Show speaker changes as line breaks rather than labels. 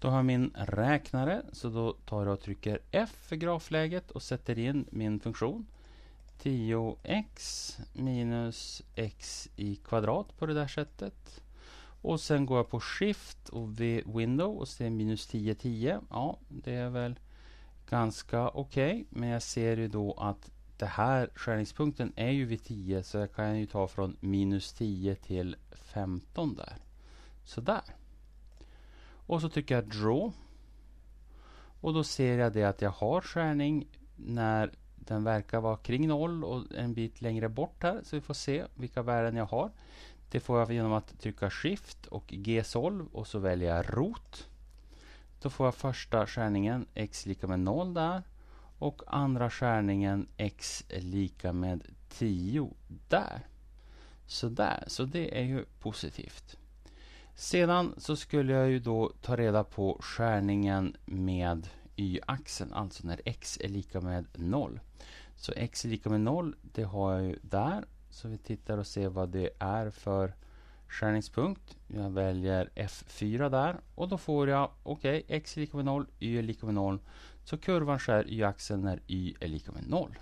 Då har jag min räknare, så då tar jag och trycker F för grafläget och sätter in min funktion. 10x minus x i kvadrat på det där sättet. Och sen går jag på Shift och v Window och ser minus 10, 10. Ja, det är väl ganska okej. Okay. Men jag ser ju då att det här skärningspunkten är ju vid 10 så jag kan ju ta från minus 10 till 15 där. Sådär. Och så trycker jag draw. Och då ser jag det att jag har skärning när den verkar vara kring noll och en bit längre bort här. Så vi får se vilka värden jag har. Det får jag genom att trycka Shift och G-solv och så väljer jag rot. Då får jag första skärningen x lika med 0 där. Och andra skärningen x lika med 10 där. Sådär, så det är ju positivt. Sedan så skulle jag ju då ta reda på skärningen med y-axeln, alltså när x är lika med 0. Så x är lika med 0, det har jag ju där. Så vi tittar och ser vad det är för skärningspunkt. Jag väljer F4 där och då får jag, okej, okay, x är lika med 0, y är lika med 0. Så kurvan skär y-axeln när y är lika med 0.